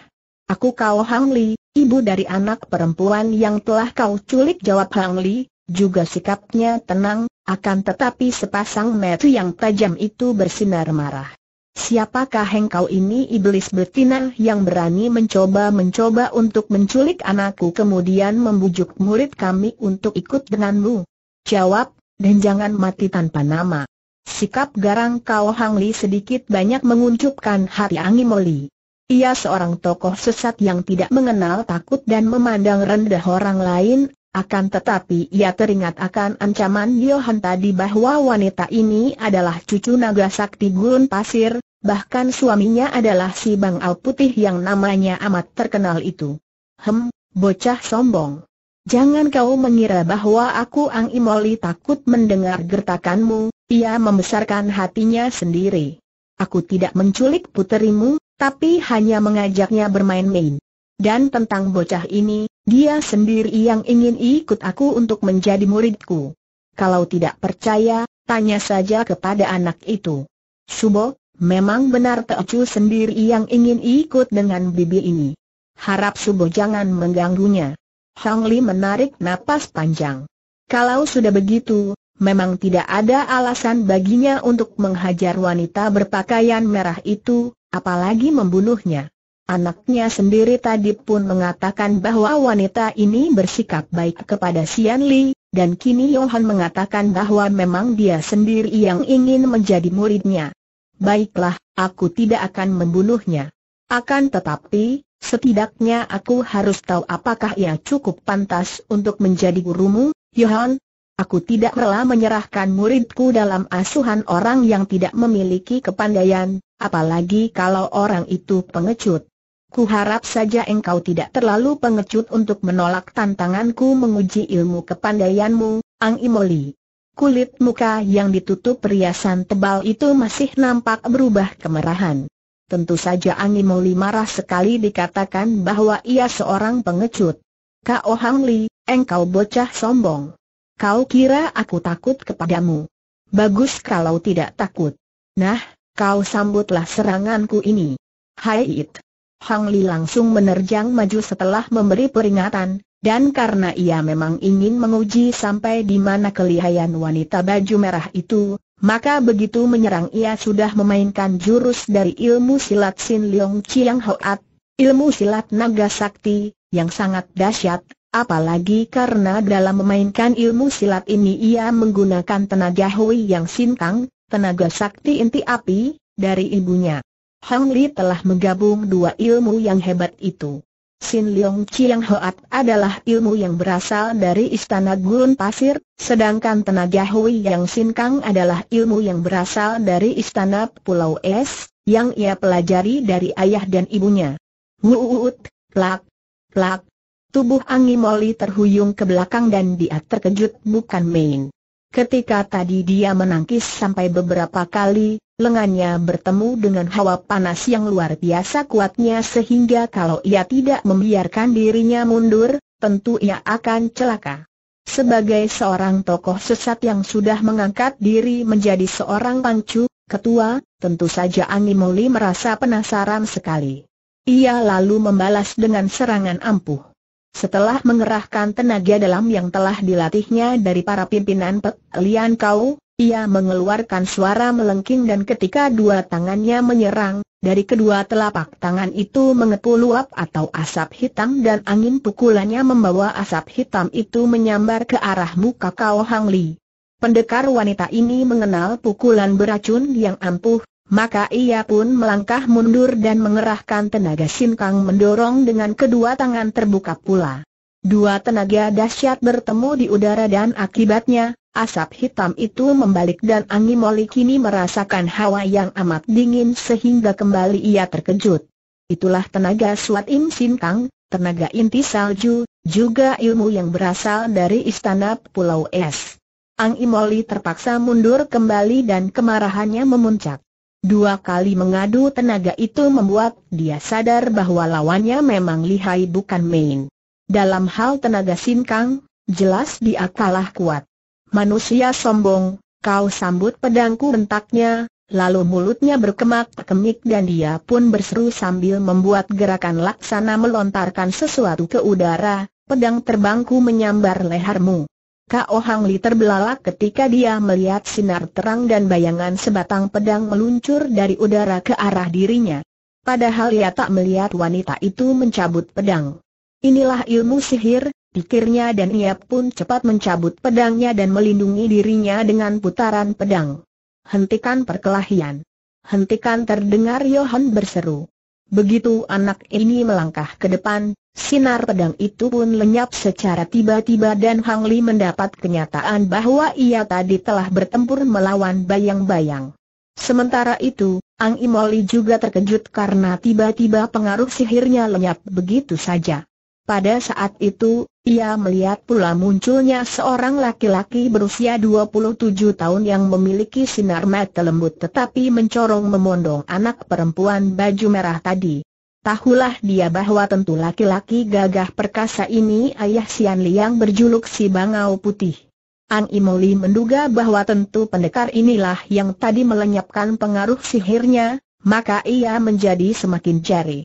Aku Kau Hang Li, ibu dari anak perempuan yang telah kau culik jawab Hang Li, juga sikapnya tenang, akan tetapi sepasang mata yang tajam itu bersinar marah. Siapakah engkau ini iblis betina yang berani mencoba-mencoba untuk menculik anakku kemudian membujuk murid kami untuk ikut denganmu? Jawab, dan jangan mati tanpa nama. Sikap garang kau Hang Li sedikit banyak menguncupkan hati Angimoli. Moli. Ia seorang tokoh sesat yang tidak mengenal takut dan memandang rendah orang lain, akan tetapi ia teringat akan ancaman Yohan tadi bahwa wanita ini adalah cucu naga sakti gurun pasir, bahkan suaminya adalah si Bang Al Putih yang namanya amat terkenal itu. Hem, bocah sombong. Jangan kau mengira bahwa aku Ang Imoli takut mendengar gertakanmu, ia membesarkan hatinya sendiri. Aku tidak menculik puterimu, tapi hanya mengajaknya bermain-main. Dan tentang bocah ini, dia sendiri yang ingin ikut aku untuk menjadi muridku. Kalau tidak percaya, tanya saja kepada anak itu. Subo, memang benar Teocu sendiri yang ingin ikut dengan bibi ini. Harap Subo jangan mengganggunya. Hong Li menarik napas panjang. Kalau sudah begitu, memang tidak ada alasan baginya untuk menghajar wanita berpakaian merah itu, apalagi membunuhnya. Anaknya sendiri tadi pun mengatakan bahwa wanita ini bersikap baik kepada Sian Li, dan kini Yohan mengatakan bahwa memang dia sendiri yang ingin menjadi muridnya. Baiklah, aku tidak akan membunuhnya. Akan tetapi, setidaknya aku harus tahu apakah ia cukup pantas untuk menjadi gurumu, Yohan, Aku tidak rela menyerahkan muridku dalam asuhan orang yang tidak memiliki kepandaian, apalagi kalau orang itu pengecut. Ku harap saja engkau tidak terlalu pengecut untuk menolak tantanganku menguji ilmu kepandaianmu, Ang Imoli. Kulit muka yang ditutup perhiasan tebal itu masih nampak berubah kemerahan. Tentu saja Ang Imoli marah sekali dikatakan bahwa ia seorang pengecut. Kak Ohang Li, engkau bocah sombong. Kau kira aku takut kepadamu? Bagus kalau tidak takut. Nah, kau sambutlah seranganku ini. Hai It. Hang Li langsung menerjang maju setelah memberi peringatan, dan karena ia memang ingin menguji sampai di mana kelihayan wanita baju merah itu, maka begitu menyerang ia sudah memainkan jurus dari ilmu silat Sin Leong Chiang Hoat, ilmu silat naga sakti, yang sangat dahsyat, Apalagi karena dalam memainkan ilmu silat ini ia menggunakan tenaga Hui yang sintang, tenaga sakti inti api, dari ibunya. Hang Li telah menggabung dua ilmu yang hebat itu. Sin Leong Chiang Hoat adalah ilmu yang berasal dari Istana Gurun Pasir, sedangkan tenaga Hui yang Sintang adalah ilmu yang berasal dari Istana Pulau Es, yang ia pelajari dari ayah dan ibunya. Wuut, plak, plak, Tubuh Angi Moli terhuyung ke belakang dan dia terkejut bukan main. Ketika tadi dia menangkis sampai beberapa kali, lengannya bertemu dengan hawa panas yang luar biasa kuatnya sehingga kalau ia tidak membiarkan dirinya mundur, tentu ia akan celaka. Sebagai seorang tokoh sesat yang sudah mengangkat diri menjadi seorang pancu, ketua, tentu saja Angimoli merasa penasaran sekali. Ia lalu membalas dengan serangan ampuh. Setelah mengerahkan tenaga dalam yang telah dilatihnya dari para pimpinan Pek Lian Kau, ia mengeluarkan suara melengking dan ketika dua tangannya menyerang, dari kedua telapak tangan itu mengepul uap atau asap hitam dan angin pukulannya membawa asap hitam itu menyambar ke arah muka Kau Hang Li. Pendekar wanita ini mengenal pukulan beracun yang ampuh, maka ia pun melangkah mundur dan mengerahkan tenaga sinkang mendorong dengan kedua tangan terbuka pula. Dua tenaga dahsyat bertemu di udara dan akibatnya, asap hitam itu membalik dan Angi Moli kini merasakan hawa yang amat dingin sehingga kembali ia terkejut. Itulah tenaga Suat Im Sin tenaga inti salju, juga ilmu yang berasal dari istana Pulau Es. Ang Imoli terpaksa mundur kembali dan kemarahannya memuncak. Dua kali mengadu tenaga itu membuat dia sadar bahwa lawannya memang lihai bukan main. Dalam hal tenaga sinkang, jelas dia kalah kuat. Manusia sombong, kau sambut pedangku bentaknya, lalu mulutnya berkemak-kemik dan dia pun berseru sambil membuat gerakan laksana melontarkan sesuatu ke udara, pedang terbangku menyambar lehermu. Kao Hang Li terbelalak ketika dia melihat sinar terang dan bayangan sebatang pedang meluncur dari udara ke arah dirinya. Padahal ia tak melihat wanita itu mencabut pedang. Inilah ilmu sihir, pikirnya dan ia pun cepat mencabut pedangnya dan melindungi dirinya dengan putaran pedang. Hentikan perkelahian. Hentikan terdengar Johan berseru. Begitu anak ini melangkah ke depan, Sinar pedang itu pun lenyap secara tiba-tiba dan Hang Li mendapat kenyataan bahwa ia tadi telah bertempur melawan bayang-bayang. Sementara itu, Ang Imoli juga terkejut karena tiba-tiba pengaruh sihirnya lenyap begitu saja. Pada saat itu, ia melihat pula munculnya seorang laki-laki berusia 27 tahun yang memiliki sinar mata lembut tetapi mencorong memondong anak perempuan baju merah tadi. Tahulah dia bahwa tentu laki-laki gagah perkasa ini ayah Sian Liang berjuluk si Bangau Putih. Ang Imoli menduga bahwa tentu pendekar inilah yang tadi melenyapkan pengaruh sihirnya, maka ia menjadi semakin jari.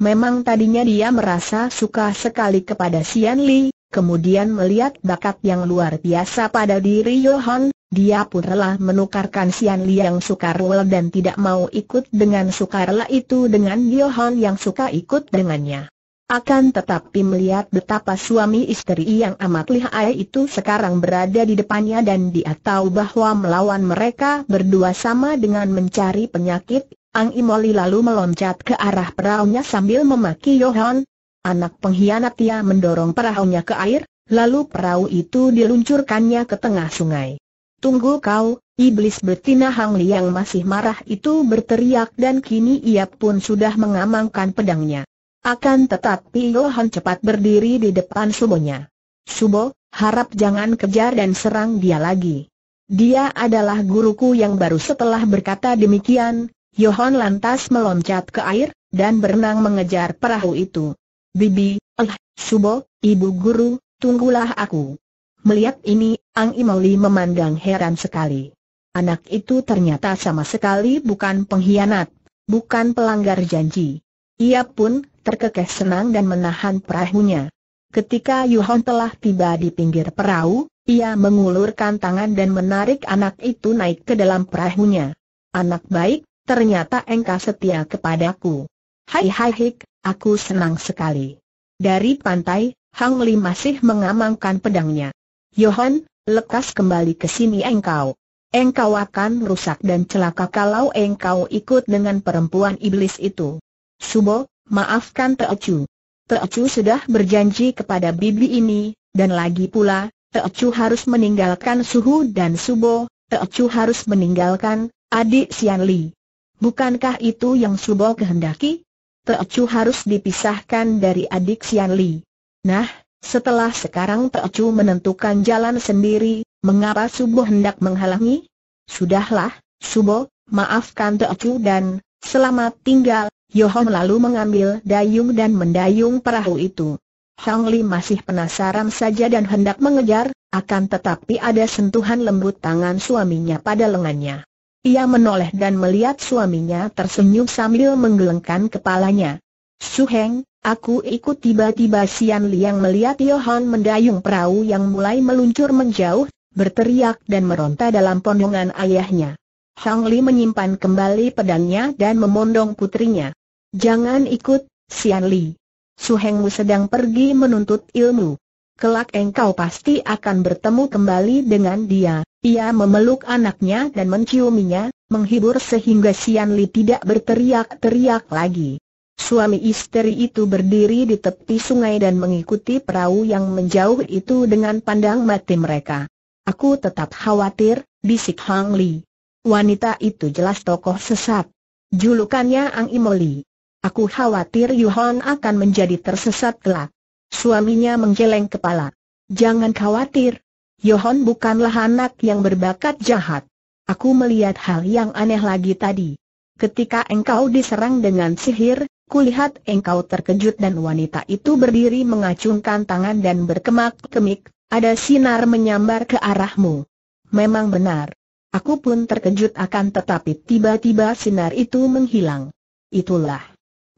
Memang tadinya dia merasa suka sekali kepada Sian Li, kemudian melihat bakat yang luar biasa pada diri Yohan, dia pun rela menukarkan Sian Liang rule dan tidak mau ikut dengan Sukarela itu dengan Johan yang suka ikut dengannya. Akan tetapi melihat betapa suami istri yang amat lihai itu sekarang berada di depannya dan dia tahu bahwa melawan mereka berdua sama dengan mencari penyakit, Ang Imoli lalu meloncat ke arah perahunya sambil memaki Johan. Anak pengkhianat ia mendorong perahunya ke air, lalu perahu itu diluncurkannya ke tengah sungai. Tunggu kau, iblis betina Hang Liang masih marah itu berteriak dan kini ia pun sudah mengamankan pedangnya. Akan tetapi Yohan cepat berdiri di depan Subonya. Subo, harap jangan kejar dan serang dia lagi. Dia adalah guruku yang baru setelah berkata demikian, Yohan lantas meloncat ke air, dan berenang mengejar perahu itu. Bibi, Allah, Subo, ibu guru, tunggulah aku. Melihat ini, Ang Imoli memandang heran sekali. Anak itu ternyata sama sekali bukan pengkhianat, bukan pelanggar janji. Ia pun terkekeh senang dan menahan perahunya. Ketika Yu Yuhon telah tiba di pinggir perahu, ia mengulurkan tangan dan menarik anak itu naik ke dalam perahunya. Anak baik, ternyata engkau setia kepadaku. Hai hai hik, aku senang sekali. Dari pantai, Hang Li masih mengamankan pedangnya. Yohan, lekas kembali ke sini engkau. Engkau akan rusak dan celaka kalau engkau ikut dengan perempuan iblis itu. Subo, maafkan Teocu. Teocu sudah berjanji kepada bibi ini, dan lagi pula, Teocu harus meninggalkan Suhu dan Subo, Teocu harus meninggalkan adik Sian Li. Bukankah itu yang Subo kehendaki? Teocu harus dipisahkan dari adik Sian Li. Nah, setelah sekarang Teocu menentukan jalan sendiri, mengapa Subo hendak menghalangi? Sudahlah, Subo, maafkan Teocu dan, selamat tinggal, Yohon lalu mengambil dayung dan mendayung perahu itu. Hang Li masih penasaran saja dan hendak mengejar, akan tetapi ada sentuhan lembut tangan suaminya pada lengannya. Ia menoleh dan melihat suaminya tersenyum sambil menggelengkan kepalanya. Su Heng, Aku ikut tiba-tiba Sian Liang melihat Yohan mendayung perahu yang mulai meluncur menjauh, berteriak dan meronta dalam pondongan ayahnya. Hang Li menyimpan kembali pedangnya dan memondong putrinya. Jangan ikut, Sian Li. Suhengmu sedang pergi menuntut ilmu. Kelak engkau pasti akan bertemu kembali dengan dia. Ia memeluk anaknya dan menciuminya, menghibur sehingga Sian Li tidak berteriak-teriak lagi. Suami istri itu berdiri di tepi sungai dan mengikuti perahu yang menjauh itu dengan pandang mati mereka. Aku tetap khawatir, bisik Hang Li. Wanita itu jelas tokoh sesat. Julukannya Ang Imoli. Aku khawatir Yuhon akan menjadi tersesat kelak. Suaminya menggeleng kepala. Jangan khawatir. Yohon bukanlah anak yang berbakat jahat. Aku melihat hal yang aneh lagi tadi. Ketika engkau diserang dengan sihir, Kulihat engkau terkejut dan wanita itu berdiri mengacungkan tangan dan berkemak-kemik, ada sinar menyambar ke arahmu. Memang benar. Aku pun terkejut akan tetapi tiba-tiba sinar itu menghilang. Itulah.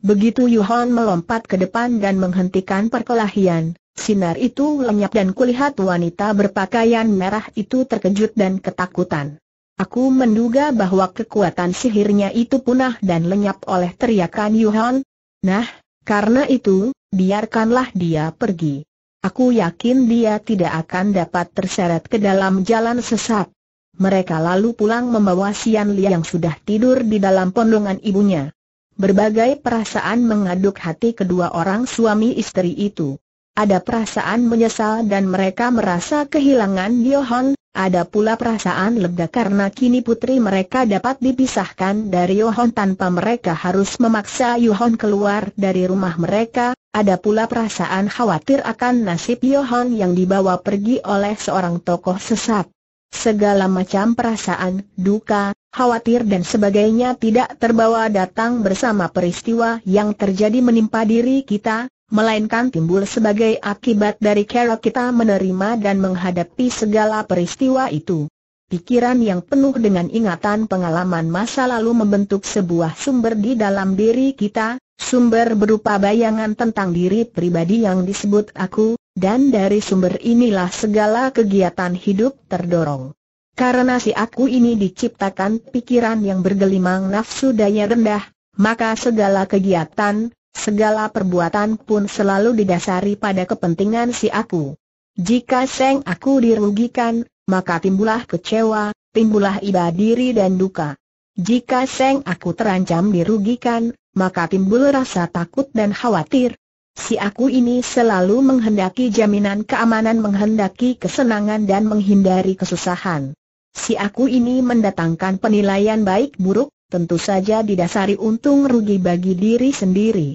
Begitu Yuhon melompat ke depan dan menghentikan perkelahian, sinar itu lenyap dan kulihat wanita berpakaian merah itu terkejut dan ketakutan. Aku menduga bahwa kekuatan sihirnya itu punah dan lenyap oleh teriakan Yuhan. Nah, karena itu, biarkanlah dia pergi. Aku yakin dia tidak akan dapat terseret ke dalam jalan sesat. Mereka lalu pulang membawa Sian Li yang sudah tidur di dalam pondongan ibunya. Berbagai perasaan mengaduk hati kedua orang suami istri itu. Ada perasaan menyesal dan mereka merasa kehilangan Yohan, ada pula perasaan lega karena kini putri mereka dapat dipisahkan dari Yohon tanpa mereka harus memaksa Yohon keluar dari rumah mereka, ada pula perasaan khawatir akan nasib Yohon yang dibawa pergi oleh seorang tokoh sesat. Segala macam perasaan, duka, khawatir dan sebagainya tidak terbawa datang bersama peristiwa yang terjadi menimpa diri kita, melainkan timbul sebagai akibat dari cara kita menerima dan menghadapi segala peristiwa itu. Pikiran yang penuh dengan ingatan pengalaman masa lalu membentuk sebuah sumber di dalam diri kita, sumber berupa bayangan tentang diri pribadi yang disebut aku, dan dari sumber inilah segala kegiatan hidup terdorong. Karena si aku ini diciptakan pikiran yang bergelimang nafsu daya rendah, maka segala kegiatan, Segala perbuatan pun selalu didasari pada kepentingan si aku. Jika Seng aku dirugikan, maka timbullah kecewa, timbullah iba diri dan duka. Jika Seng aku terancam dirugikan, maka timbul rasa takut dan khawatir. Si aku ini selalu menghendaki jaminan keamanan menghendaki kesenangan dan menghindari kesusahan. Si aku ini mendatangkan penilaian baik buruk, tentu saja didasari untung rugi bagi diri sendiri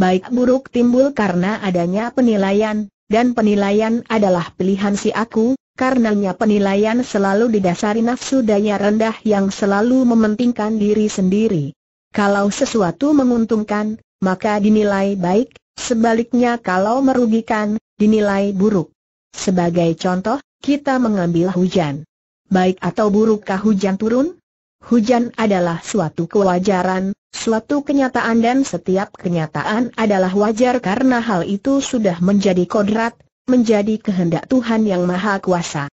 baik buruk timbul karena adanya penilaian, dan penilaian adalah pilihan si aku, karenanya penilaian selalu didasari nafsu daya rendah yang selalu mementingkan diri sendiri. Kalau sesuatu menguntungkan, maka dinilai baik, sebaliknya kalau merugikan, dinilai buruk. Sebagai contoh, kita mengambil hujan. Baik atau burukkah hujan turun? Hujan adalah suatu kewajaran, Suatu kenyataan dan setiap kenyataan adalah wajar karena hal itu sudah menjadi kodrat, menjadi kehendak Tuhan yang Maha Kuasa.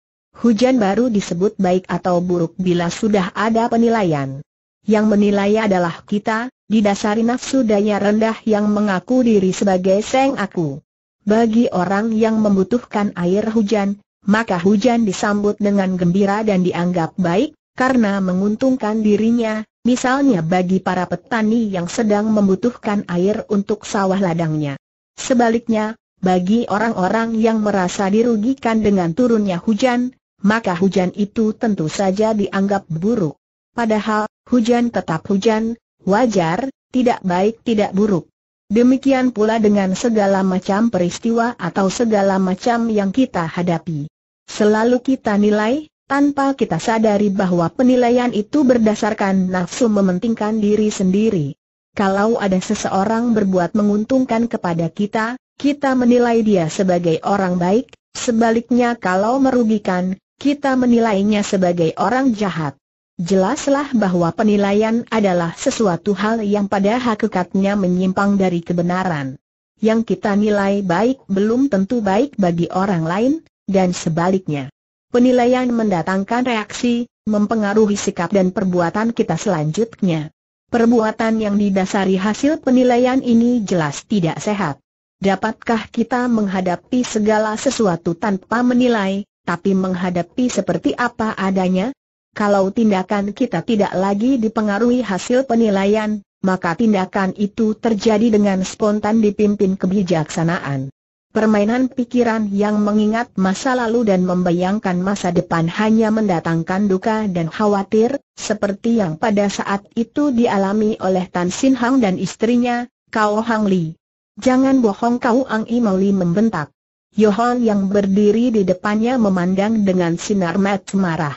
Hujan baru disebut baik atau buruk bila sudah ada penilaian. Yang menilai adalah kita, didasari nafsu daya rendah yang mengaku diri sebagai seng aku. Bagi orang yang membutuhkan air hujan, maka hujan disambut dengan gembira dan dianggap baik, karena menguntungkan dirinya, Misalnya bagi para petani yang sedang membutuhkan air untuk sawah ladangnya. Sebaliknya, bagi orang-orang yang merasa dirugikan dengan turunnya hujan, maka hujan itu tentu saja dianggap buruk. Padahal, hujan tetap hujan, wajar, tidak baik tidak buruk. Demikian pula dengan segala macam peristiwa atau segala macam yang kita hadapi. Selalu kita nilai, tanpa kita sadari bahwa penilaian itu berdasarkan nafsu mementingkan diri sendiri. Kalau ada seseorang berbuat menguntungkan kepada kita, kita menilai dia sebagai orang baik, sebaliknya kalau merugikan, kita menilainya sebagai orang jahat. Jelaslah bahwa penilaian adalah sesuatu hal yang pada hakikatnya menyimpang dari kebenaran. Yang kita nilai baik belum tentu baik bagi orang lain, dan sebaliknya. Penilaian mendatangkan reaksi, mempengaruhi sikap dan perbuatan kita selanjutnya. Perbuatan yang didasari hasil penilaian ini jelas tidak sehat. Dapatkah kita menghadapi segala sesuatu tanpa menilai, tapi menghadapi seperti apa adanya? Kalau tindakan kita tidak lagi dipengaruhi hasil penilaian, maka tindakan itu terjadi dengan spontan dipimpin kebijaksanaan. Permainan pikiran yang mengingat masa lalu dan membayangkan masa depan hanya mendatangkan duka dan khawatir, seperti yang pada saat itu dialami oleh Tan Sin Hang dan istrinya, Kao Hang Li. Jangan bohong kau Ang Li membentak. Yohon yang berdiri di depannya memandang dengan sinar mat marah.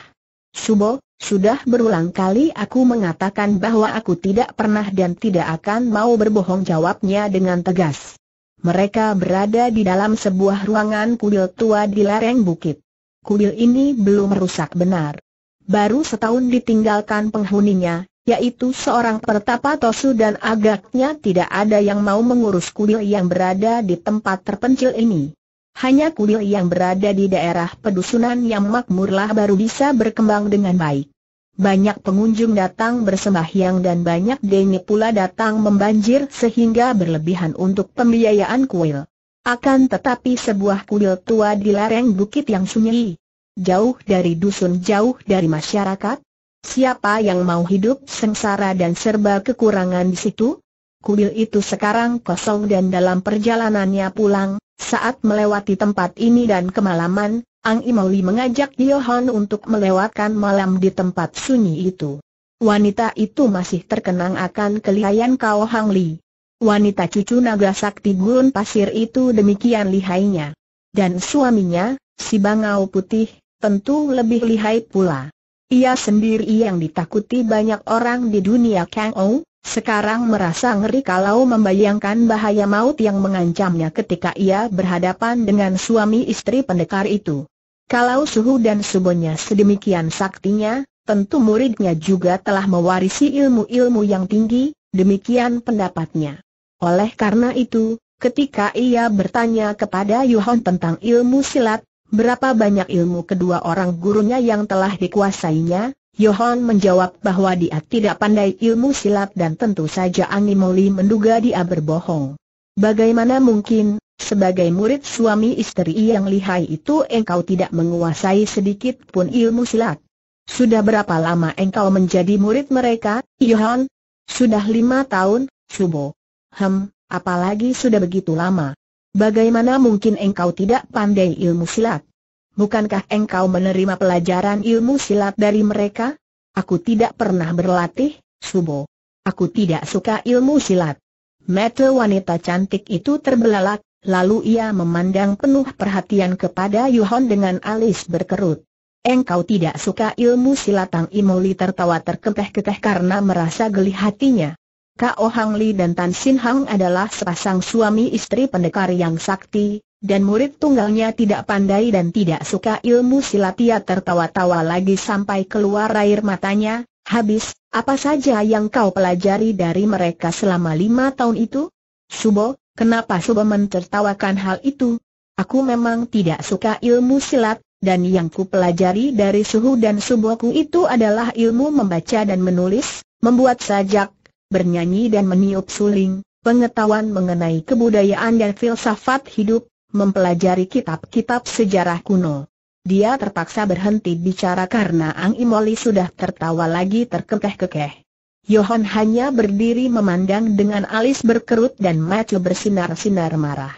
Subo, sudah berulang kali aku mengatakan bahwa aku tidak pernah dan tidak akan mau berbohong jawabnya dengan tegas. Mereka berada di dalam sebuah ruangan kuil tua di lereng bukit. Kuil ini belum rusak benar. Baru setahun ditinggalkan penghuninya, yaitu seorang pertapa Tosu dan agaknya tidak ada yang mau mengurus kuil yang berada di tempat terpencil ini. Hanya kuil yang berada di daerah pedusunan yang makmurlah baru bisa berkembang dengan baik. Banyak pengunjung datang bersembahyang dan banyak dengue pula datang membanjir sehingga berlebihan untuk pembiayaan kuil. Akan tetapi sebuah kuil tua di lereng bukit yang sunyi, jauh dari dusun jauh dari masyarakat, siapa yang mau hidup sengsara dan serba kekurangan di situ? Kuil itu sekarang kosong dan dalam perjalanannya pulang, saat melewati tempat ini dan kemalaman, Ang Imoli mengajak Yohan untuk melewatkan malam di tempat sunyi itu. Wanita itu masih terkenang akan kelihayan kau Hang Li. Wanita cucu naga sakti gurun pasir itu demikian lihainya. Dan suaminya, si bangau putih, tentu lebih lihai pula. Ia sendiri yang ditakuti banyak orang di dunia Kang Ong, sekarang merasa ngeri kalau membayangkan bahaya maut yang mengancamnya ketika ia berhadapan dengan suami istri pendekar itu. Kalau suhu dan subonya sedemikian saktinya, tentu muridnya juga telah mewarisi ilmu-ilmu yang tinggi, demikian pendapatnya. Oleh karena itu, ketika ia bertanya kepada Yuhon tentang ilmu silat, berapa banyak ilmu kedua orang gurunya yang telah dikuasainya, Yohan menjawab bahwa dia tidak pandai ilmu silat dan tentu saja Moli menduga dia berbohong. Bagaimana mungkin, sebagai murid suami istri yang lihai itu engkau tidak menguasai sedikit pun ilmu silat? Sudah berapa lama engkau menjadi murid mereka, Yohan? Sudah lima tahun, Subo. Hem, apalagi sudah begitu lama. Bagaimana mungkin engkau tidak pandai ilmu silat? bukankah engkau menerima pelajaran ilmu silat dari mereka? Aku tidak pernah berlatih, Subo. Aku tidak suka ilmu silat. Mata wanita cantik itu terbelalak, lalu ia memandang penuh perhatian kepada Yuhon dengan alis berkerut. Engkau tidak suka ilmu silat Tang Imoli tertawa terketeh-keteh karena merasa geli hatinya. Kao Hang Li dan Tan Sin Hang adalah sepasang suami istri pendekar yang sakti, dan murid tunggalnya tidak pandai dan tidak suka ilmu silat ia tertawa-tawa lagi sampai keluar air matanya, habis, apa saja yang kau pelajari dari mereka selama lima tahun itu? Subo, kenapa Subo mentertawakan hal itu? Aku memang tidak suka ilmu silat, dan yang ku pelajari dari suhu dan suboku itu adalah ilmu membaca dan menulis, membuat sajak, bernyanyi dan meniup suling, pengetahuan mengenai kebudayaan dan filsafat hidup, mempelajari kitab-kitab sejarah kuno. Dia terpaksa berhenti bicara karena Ang Imoli sudah tertawa lagi terkekeh-kekeh. Yohan hanya berdiri memandang dengan alis berkerut dan mata bersinar-sinar marah.